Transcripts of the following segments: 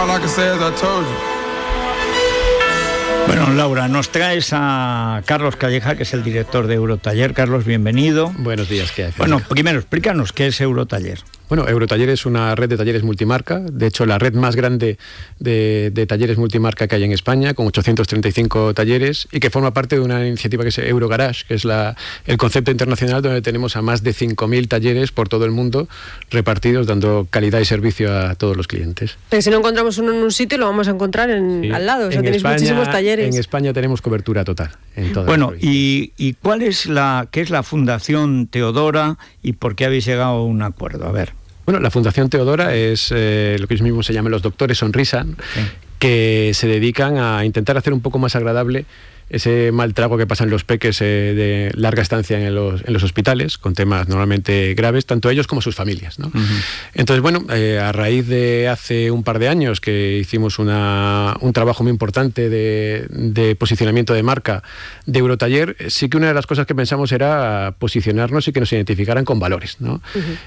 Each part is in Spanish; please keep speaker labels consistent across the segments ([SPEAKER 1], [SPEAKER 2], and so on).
[SPEAKER 1] All I can say is I told you. Bueno, Laura, nos traes a Carlos Calleja, que es el director
[SPEAKER 2] de Eurotaller. Carlos, bienvenido. Buenos días, ¿qué haces? Bueno, primero explícanos qué es Eurotaller. Bueno, Eurotaller es una red de talleres multimarca, de hecho la red más grande de, talleres multimarca que hay en España, con 835 talleres, y que forma parte de una iniciativa que es Eurogarage, que es la, el concepto internacional donde tenemos a más de 5.000 talleres por todo el mundo repartidos, dando calidad y servicio a todos los clientes.
[SPEAKER 3] si no encontramos uno en un sitio, lo vamos a encontrar al lado, o sea, tenéis muchísimos talleres en
[SPEAKER 2] España tenemos cobertura total. bueno, y, cuál
[SPEAKER 1] es la, qué es la Fundación Teodora y por qué habéis llegado a un acuerdo? A ver.
[SPEAKER 2] Bueno, la Fundación Teodora es eh, lo que ellos mismos se llaman los doctores sonrisa, que se dedican a intentar hacer un poco más agradable ese mal trago que pasan los peques eh, de larga estancia en los, hospitales, con temas normalmente graves, tanto ellos como sus familias. Entonces, bueno, eh, a raíz de hace un par de años que hicimos un trabajo muy importante de, posicionamiento de marca de Eurotaller, sí que una de las cosas que pensamos era posicionarnos y que nos identificaran con valores.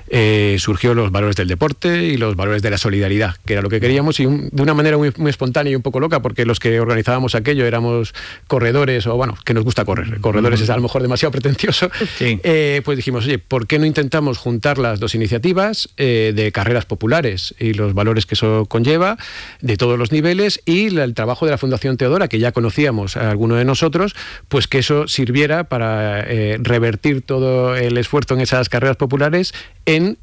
[SPEAKER 2] Eh, surgió los valores del deporte y los valores de la solidaridad, que era lo que queríamos, y de una manera muy, muy espontánea y un poco loca, porque los que organizábamos aquello éramos corredores, o bueno, que nos gusta correr, corredores es a lo mejor demasiado pretencioso, eh, pues dijimos, oye, ¿por qué no intentamos juntar las dos iniciativas eh, de carreras populares y los valores que eso conlleva, de todos los niveles, y el trabajo de la Fundación Teodora, que ya conocíamos a alguno de nosotros, pues que eso sirviera para eh, revertir todo el esfuerzo en esas carreras populares en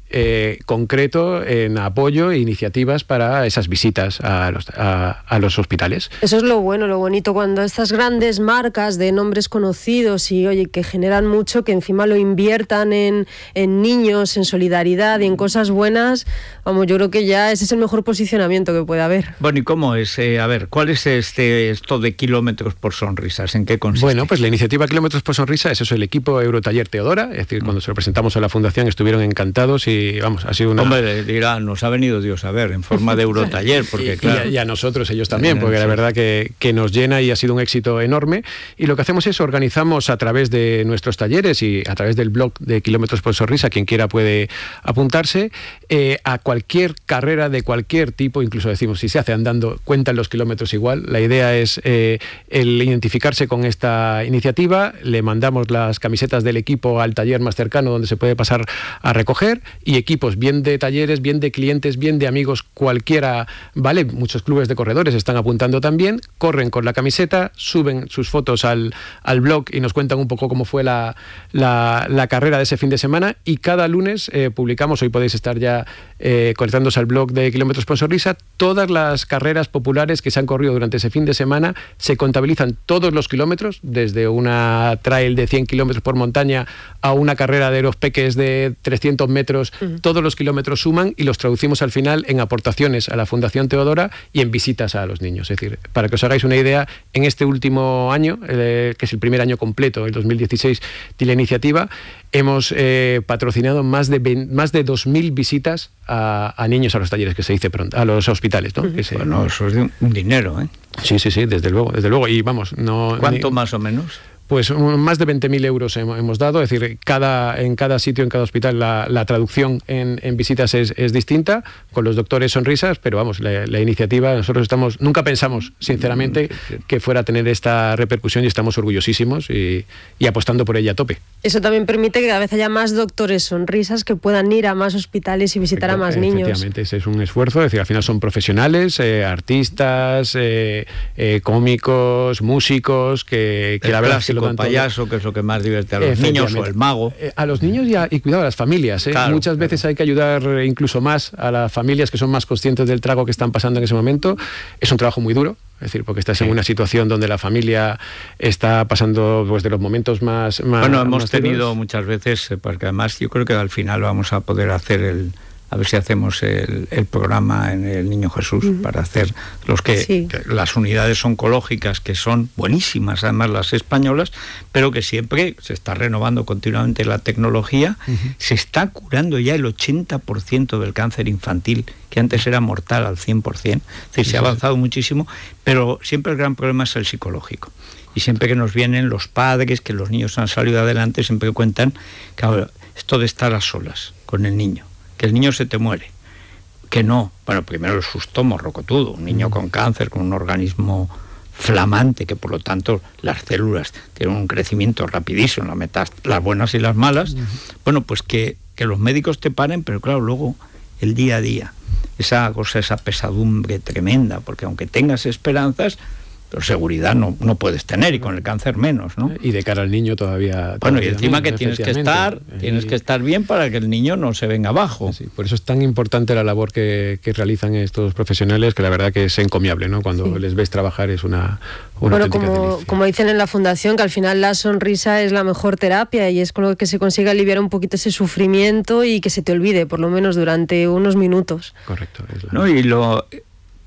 [SPEAKER 2] concreto, en apoyo e iniciativas para esas visitas a los, a los hospitales.
[SPEAKER 3] Eso es lo bueno, lo bonito, cuando estas grandes marcas, de nombres conocidos y oye, que generan mucho, que encima lo inviertan en, en niños, en solidaridad y en cosas buenas, vamos, yo creo que ya ese es el mejor posicionamiento que puede haber.
[SPEAKER 1] Bueno, ¿y cómo es? Eh, a ver, ¿cuál es
[SPEAKER 2] este esto de kilómetros por sonrisas? ¿En qué consiste? Bueno, pues la iniciativa Kilómetros por sonrisas es eso, el equipo Eurotaller Teodora, es decir, cuando mm. se lo presentamos a la fundación estuvieron encantados y vamos, ha sido una... Hombre,
[SPEAKER 1] dirá, nos ha venido Dios a ver, en forma de Eurotaller, porque claro... Y a,
[SPEAKER 2] nosotros ellos también, porque la verdad que, que nos llena y ha sido un éxito enorme y lo que hacemos es organizamos a través de nuestros talleres y a través del blog de Kilómetros por Sonrisa, quien quiera puede apuntarse, eh, a cualquier carrera de cualquier tipo, incluso decimos, si se hace andando, cuentan los kilómetros igual. La idea es eh, el identificarse con esta iniciativa, le mandamos las camisetas del equipo al taller más cercano donde se puede pasar a recoger y equipos bien de talleres, bien de clientes, bien de amigos, cualquiera, ¿vale? Muchos clubes de corredores están apuntando también, corren con la camiseta, suben fotos al, al blog y nos cuentan un poco cómo fue la, la, carrera de ese fin de semana. Y cada lunes eh, publicamos, hoy podéis estar ya eh, conectándose al blog de Kilómetros por Sorrisa todas las carreras populares que se han corrido durante ese fin de semana. Se contabilizan todos los kilómetros, desde una trail de 100 kilómetros por montaña a una carrera de los peques de 300 metros. Todos los kilómetros suman y los traducimos al final en aportaciones a la Fundación Teodora y en visitas a los niños. Es decir, para que os hagáis una idea, en este último año, eh, que es el primer año completo, el 2016, de la iniciativa, hemos eh, patrocinado más de, más de 2.000 visitas a, niños a los talleres, que se dice pronto, a los hospitales. ¿no? bueno, eso es un dinero, ¿eh? Sí, sí, sí, desde luego, desde luego. Y vamos, no... ¿Cuánto más o menos? pues más de 20.000 euros hemos dado, es decir, cada, en cada sitio, en cada hospital, la, traducción en, visitas es, distinta, con los doctores sonrisas, pero vamos, la, iniciativa, nosotros estamos, nunca pensamos, sinceramente, mm, que fuera a tener esta repercusión y estamos orgullosísimos y, apostando por ella a tope.
[SPEAKER 3] Eso también permite que cada vez haya más doctores sonrisas que puedan ir a más hospitales y visitar a más niños.
[SPEAKER 2] Efectivamente, ese es un esfuerzo, es decir, al final son profesionales, eh, artistas, eh, eh, cómicos, músicos, que, que la verdad payaso, que es lo que más divierte a los niños, o el mago. Eh, a los niños y, cuidado, a las familias. Eh. Muchas veces hay que ayudar eh, incluso más a las familias que son más conscientes del trago que están pasando en ese momento. Es un trabajo muy duro, es decir, porque estás en una situación donde la familia está pasando pues, de los momentos más... bueno, hemos tenido
[SPEAKER 1] muchas veces, porque además yo creo que al final vamos a poder hacer el a ver si hacemos el, programa en el Niño Jesús para hacer los que, las unidades oncológicas que son buenísimas además las españolas, pero que siempre se está renovando continuamente la tecnología, se está curando ya el 80% del cáncer infantil que antes era mortal al 100%, es decir, se ha avanzado muchísimo, pero siempre el gran problema es el psicológico. Y siempre que nos vienen los padres, que los niños han salido adelante, siempre cuentan que esto de estar a solas con el niño, que el niño se te muere. Que no. Bueno, primero el susto rocotudo... Un niño mm. con cáncer, con un organismo flamante, que por lo tanto las células tienen un crecimiento rapidísimo, las, las buenas y las malas. Mm. Bueno, pues que, que los médicos te paren, pero claro, luego el día a día esa cosa, esa pesadumbre tremenda, porque aunque tengas esperanzas, pero seguridad no, no puedes tener y con el cáncer menos, ¿no? Y de cara al niño todavía... Bueno, y encima que tienes que estar, tienes que estar bien para que el niño no se venga abajo. por eso es tan
[SPEAKER 2] importante la labor que, realizan estos profesionales, que la verdad que es encomiable, ¿no? Cuando les ves trabajar es una...
[SPEAKER 3] una bueno, como, como, dicen en la fundación, que al final la sonrisa es la mejor terapia y es con lo que se consigue aliviar un poquito ese sufrimiento y que se te olvide, por lo menos durante unos minutos.
[SPEAKER 1] Correcto. No, y lo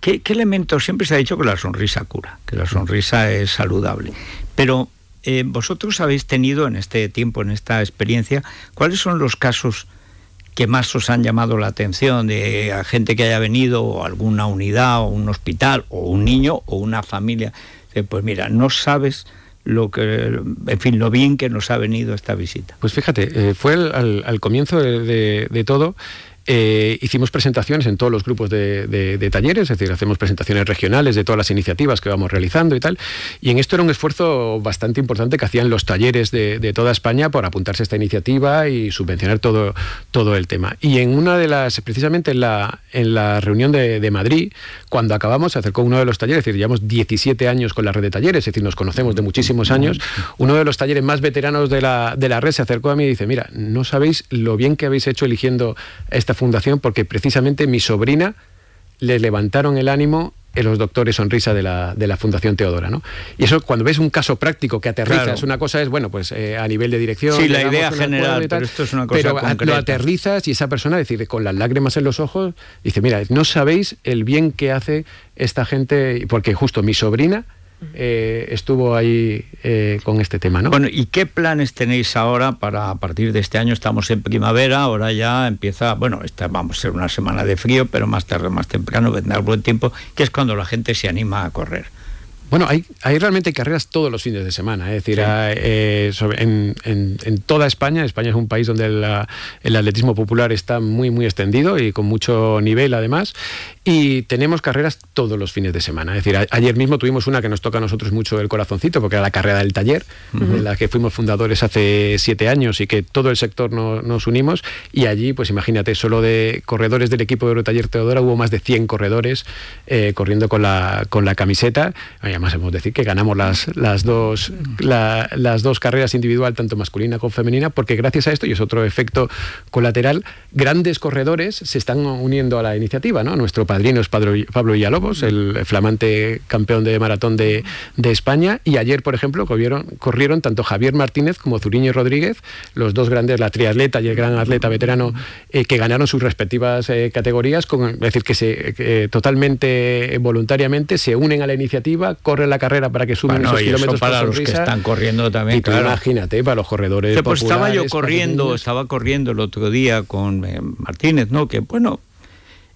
[SPEAKER 1] ¿Qué, ¿Qué, elementos? Siempre se ha dicho que la sonrisa cura, que la sonrisa es saludable. Pero eh, vosotros habéis tenido en este tiempo, en esta experiencia, ¿cuáles son los casos que más os han llamado la atención de gente que haya venido o alguna unidad o un hospital o un niño o una familia? Pues mira, no sabes lo que, en fin, lo bien que nos ha venido
[SPEAKER 2] esta visita. Pues fíjate, eh, fue al, comienzo de todo eh, hicimos presentaciones en todos los grupos de, talleres, es decir, hacemos presentaciones regionales de todas las iniciativas que vamos realizando y tal. Y en esto era un esfuerzo bastante importante que hacían los talleres de, toda España por apuntarse a esta iniciativa y subvencionar todo, todo el tema. Y en una de las, precisamente en la, en la reunión de, Madrid, cuando acabamos, se acercó uno de los talleres, es decir, llevamos 17 años con la red de talleres, es decir, nos conocemos de muchísimos años. Uno de los talleres más veteranos de la, de la red se acercó a mí y dice: Mira, no sabéis lo bien que habéis hecho eligiendo esta fundación porque precisamente mi sobrina le levantaron el ánimo en los doctores sonrisa de la, de la Fundación Teodora. ¿no? Y eso cuando ves un caso práctico que aterrizas, es una cosa es, bueno, pues eh, a nivel de dirección... Sí, la idea general, pero esto es una cosa Pero lo aterrizas y esa persona, decir, con las lágrimas en los ojos, dice, mira, no sabéis el bien que hace esta gente, porque justo mi sobrina eh, estuvo ahí eh, con este tema. Bueno, ¿y qué planes tenéis
[SPEAKER 1] ahora para a partir de este año? Estamos en primavera, ahora ya empieza, bueno, esta, vamos a ser una semana de frío, pero más tarde, más temprano vendrá buen tiempo, que es cuando la gente se anima a correr.
[SPEAKER 2] Bueno, hay, hay realmente carreras todos los fines de semana. Es decir, eh, en, toda España, España es un país donde el atletismo popular está muy, muy extendido y con mucho nivel además. Y tenemos carreras todos los fines de semana. Es decir, ayer mismo tuvimos una que nos toca a nosotros mucho el corazoncito, porque era la carrera del taller, en de la que fuimos fundadores hace siete años y que todo el sector nos unimos. Y allí, pues imagínate, solo de corredores del equipo de Eurotaller Teodora hubo más de 100 corredores eh, corriendo con la, con la camiseta además hemos decir que ganamos las, las, dos, las dos carreras individual, tanto masculina como femenina, porque gracias a esto, y es otro efecto colateral, grandes corredores se están uniendo a la iniciativa. Nuestro padrino es Pablo Villalobos, el flamante campeón de maratón de, España, y ayer, por ejemplo, corrieron, corrieron tanto Javier Martínez como Zuriño Rodríguez, los dos grandes, la triatleta y el gran atleta veterano, eh, que ganaron sus respectivas eh, categorías, con, es decir, que se, eh, totalmente voluntariamente se unen a la iniciativa. Con corre la carrera para que suban ah, esos kilómetros para los que están corriendo también. Y imagínate, para los corredores. pues estaba yo corriendo,
[SPEAKER 1] estaba corriendo el otro día con eh, Martínez, ¿no? Que bueno,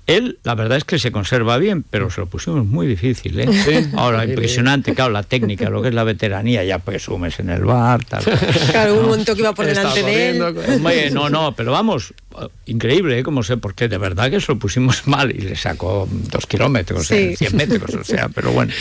[SPEAKER 1] él, la verdad es que se conserva bien, pero se lo pusimos muy difícil. ¿eh? Ahora, impresionante, claro, la técnica, lo que es la veteranía, ya pues en el bar, tal. Claro, un momento
[SPEAKER 3] que iba por delante de él. no,
[SPEAKER 1] no, pero vamos, increíble, ¿eh? como sé, porque de verdad que se lo pusimos mal y le sacó dos kilómetros, eh, cien 100 metros, o sea, pero bueno.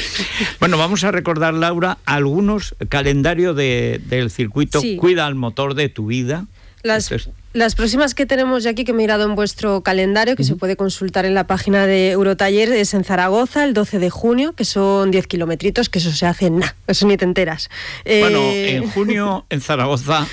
[SPEAKER 1] Bueno, vamos a recordar, Laura, algunos calendarios del circuito Cuida el motor de tu vida.
[SPEAKER 3] Las... Las próximas que tenemos ya aquí, que he mirado en vuestro calendario, que se puede consultar en la página de Eurotaller, es en Zaragoza, el 12 de junio, que son 10 kilometritos, que eso se hace en nada, eso ni te enteras. Bueno, eh, en junio
[SPEAKER 1] en Zaragoza,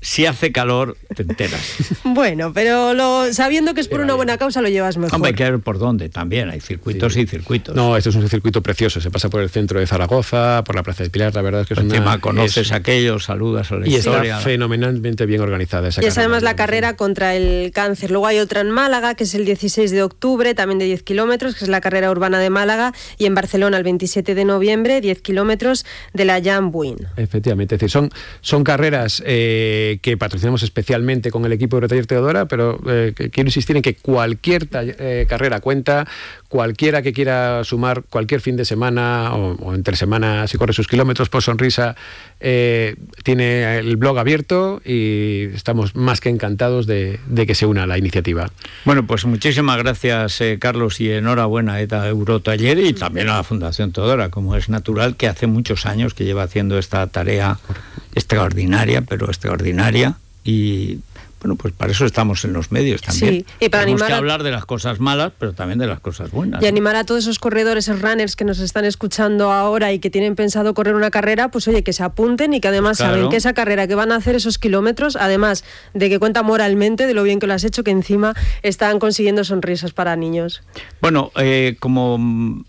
[SPEAKER 1] si hace calor, te enteras.
[SPEAKER 3] Bueno, pero lo, sabiendo que es por una buena causa, lo llevas mejor. Hombre, hay
[SPEAKER 1] que ver por dónde también, hay circuitos y circuitos. No, esto es un circuito precioso, se pasa
[SPEAKER 2] por el centro de Zaragoza, por la Plaza de Pilar, la verdad es que es Encima, una... conoces aquellos, aquello, saludas a la historia. Y está fenomenalmente bien organizada esa además
[SPEAKER 3] la carrera contra el cáncer. Luego hay otra en Málaga, que es el 16 de octubre, también de 10 kilómetros, que es la carrera urbana de Málaga, y en Barcelona el 27 de noviembre, 10 kilómetros de la Jan Buin.
[SPEAKER 2] Efectivamente, es decir, son, son carreras eh, que patrocinamos especialmente con el equipo de Taller Teodora, pero eh, quiero insistir en que cualquier eh, carrera cuenta, cualquiera que quiera sumar cualquier fin de semana o, entre semanas si corre sus kilómetros por sonrisa, eh, tiene el blog abierto y estamos más que encantados de, que se una a la iniciativa. Bueno, pues
[SPEAKER 1] muchísimas gracias, eh, Carlos, y enhorabuena a Eurotaller y también a la Fundación Todora, como es natural, que hace muchos años que lleva haciendo esta tarea extraordinaria, pero extraordinaria, y bueno, pues para eso estamos en los medios también. Sí. para Tenemos que hablar de las cosas malas, pero también de las cosas buenas. Y animar
[SPEAKER 3] a todos esos corredores, esos runners que nos están escuchando ahora y que tienen pensado correr una carrera, pues oye, que se apunten y que pues además saben que esa carrera que van a hacer esos kilómetros, además de que cuenta moralmente de lo bien que lo has hecho, que encima están consiguiendo sonrisas para niños.
[SPEAKER 1] Bueno, eh, como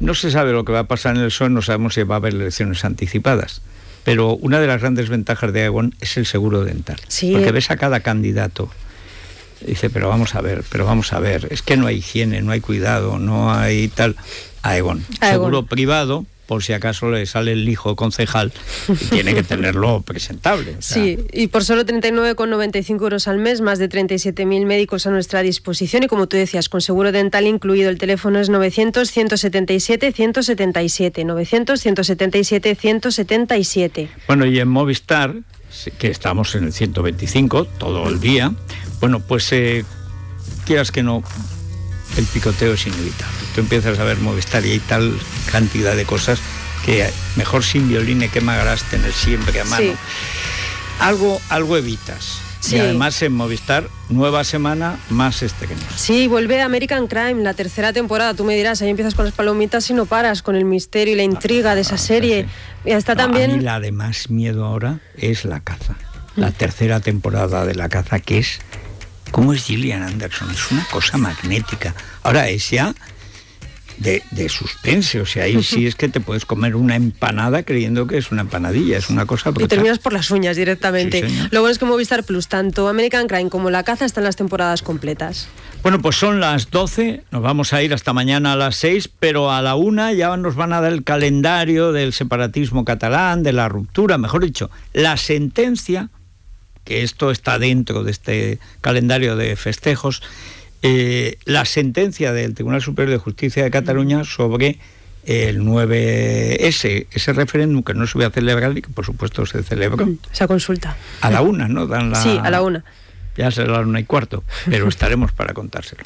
[SPEAKER 1] no se sabe lo que va a pasar en el sol, no sabemos si va a haber elecciones anticipadas. Pero una de las grandes ventajas de Aegon es el seguro dental. Porque ves a cada candidato. Dice, pero vamos a ver, pero vamos a ver, es que no hay higiene, no hay cuidado, no hay tal. Seguro privado, por si acaso le sale el hijo concejal, tiene que tenerlo presentable. Sí,
[SPEAKER 3] y por solo 39,95 euros al mes, más de 37.000 médicos a nuestra disposición y como tú decías, con seguro dental incluido, el teléfono es 900-177-177, 900-177-177.
[SPEAKER 1] Bueno, y en Movistar, que estamos en el 125 todo el día, bueno, pues eh, quieras que no el picoteo es inevitable. Tú empiezas a ver Movistar y hay tal cantidad de cosas que mejor sin violín... que en tener siempre a mano. Algo, algo evitas. Y además en Movistar, nueva semana, más este no...
[SPEAKER 3] Sí, vuelve American Crime, la tercera temporada. Tú me dirás, ahí empiezas con las palomitas y no paras con el misterio y la intriga de esa ah, serie. Y hasta también... Y
[SPEAKER 1] la de más miedo ahora es la caza. La mm. tercera temporada de la caza, que es ¿Cómo es Gillian Anderson? Es una cosa magnética. Ahora es ya de, de suspense, o sea, ahí sí es que te puedes comer una empanada creyendo que es una empanadilla, es una cosa... Brutal. Y terminas
[SPEAKER 3] por las uñas directamente. Lo bueno es que Movistar Plus, tanto American Crime como La Caza están las temporadas completas.
[SPEAKER 1] Bueno, pues son las 12, nos vamos a ir hasta mañana a las 6, pero a la 1 ya nos van a dar el calendario del separatismo catalán, de la ruptura, mejor dicho, la sentencia que esto está dentro de este calendario de festejos, eh, la sentencia del Tribunal Superior de Justicia de Cataluña sobre el 9S, ese referéndum que no se va a celebrar y que por supuesto se celebró. Mm,
[SPEAKER 3] esa consulta. A la una, ¿no? Dan la, sí, a la una.
[SPEAKER 1] Ya será la una y cuarto, pero estaremos para contárselo.